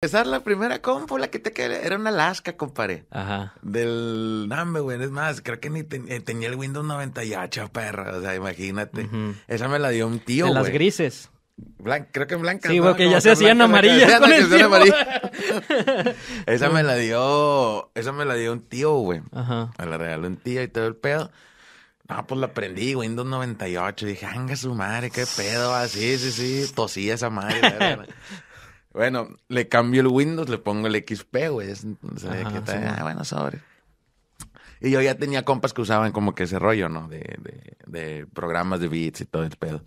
empezar la primera compu, la que te quedé, era una Alaska, compadre. Ajá. Del, dame, güey, es más, creo que ni eh, tenía el Windows 98, ah, perra, o sea, imagínate. Esa me la dio un tío, De las grises. creo que en blanca. Sí, porque ya se hacían amarillas con esa me la dio, esa me la dio un tío, güey. Ajá. Me la regaló un tío y todo el pedo. Ah, pues la aprendí, Windows 98. Dije, "Hanga su madre, qué pedo. Así, ah, sí, sí, tosía esa madre. Bueno, le cambio el Windows, le pongo el XP, güey. Entonces, ¿qué tal? Ah, bueno, sobre. Y yo ya tenía compas que usaban como que ese rollo, ¿no? De, de, programas de beats y todo el pedo.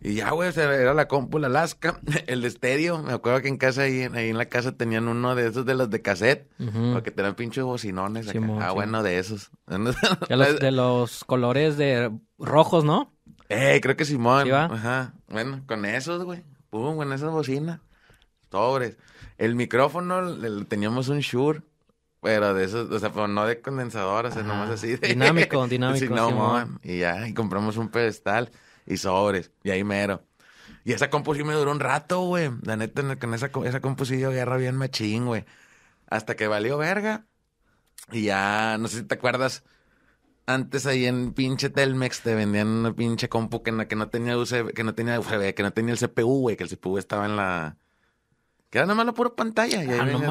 Y ya, güey, era la compu, la Alaska, el estéreo. Me acuerdo que en casa, ahí, en la casa, tenían uno de esos de los de cassette. Porque tenían pinches bocinones. ah, bueno, de esos. De los, de los colores de rojos, ¿no? Eh, creo que Simón. ¿Sí va? Ajá. Bueno, con esos, güey. Pum, con esas bocinas sobres. El micrófono, teníamos un Shure, pero de esos, o sea, pero no de condensador, o sea, nomás así. dinámico, dinámico. Sí, Y ya, y compramos un pedestal y sobres, y ahí mero. Y esa compu me duró un rato, güey. La neta, con esa, esa compu sí guerra bien machín, güey. Hasta que valió verga. Y ya, no sé si te acuerdas, antes ahí en pinche Telmex te vendían una pinche compu que no, tenía que no tenía que no tenía el CPU, güey, que el CPU estaba en la que era nada más la pura pantalla.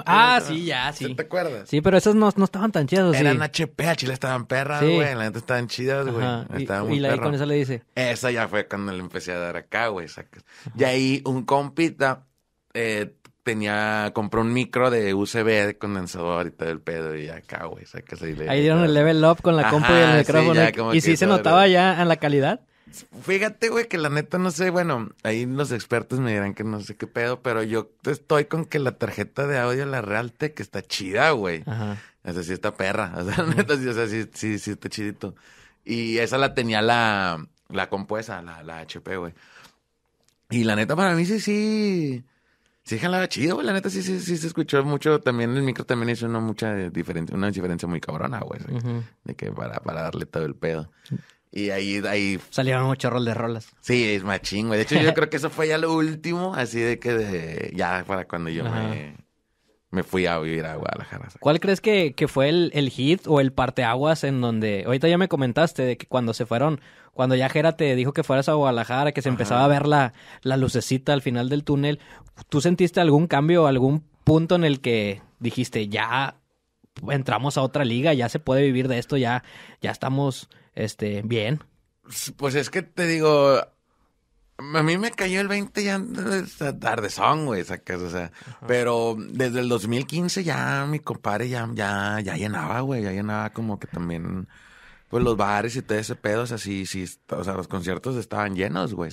ah, ah sí, ya, sí. ¿Te acuerdas? Sí, pero esas no, no estaban tan chidas. Eran HP, a Chile estaban perras, güey. La gente estaban chidas, güey. Estaban y, muy y la, con esa le dice. Esa ya fue cuando le empecé a dar acá, güey. Y ahí un compita eh, tenía, compró un micro de USB de condensador y todo el pedo y acá, güey. Ahí dieron el level up con la compu y el micrófono. y sí se notaba ya en la calidad. Fíjate, güey, que la neta no sé, bueno, ahí los expertos me dirán que no sé qué pedo, pero yo estoy con que la tarjeta de audio, la que está chida, güey. Ajá. O sea, sí está perra. O sea, neta, sí, o sea, sí, sí, está chidito. Y esa la tenía la, la compuesa, la, la HP, güey. Y la neta, para mí sí, sí. Sí, jalaba chido, güey. La neta, sí, sí, sí se escuchó mucho. También el micro también hizo una mucha diferencia, una diferencia muy cabrona, güey. De que para, para darle todo el pedo. Y ahí, ahí. Salieron muchos rol de rolas. Sí, es más güey. De hecho, yo creo que eso fue ya lo último, así de que ya para cuando yo me, fui a vivir a Guadalajara. ¿Cuál crees que, fue el, hit o el parteaguas en donde. Ahorita ya me comentaste de que cuando se fueron, cuando ya Jera te dijo que fueras a Guadalajara, que se empezaba a ver la, la lucecita al final del túnel, ¿tú sentiste algún cambio, algún punto en el que dijiste ya entramos a otra liga, ya se puede vivir de esto, ya, ya estamos este, bien. Pues es que te digo, a mí me cayó el 20 ya tarde son, güey, sacas, o sea, pero desde el 2015 ya mi compadre ya, ya, ya llenaba, güey, ya llenaba como que también, pues los bares y todo ese pedo, o sea, sí, o sea, los conciertos estaban llenos, güey,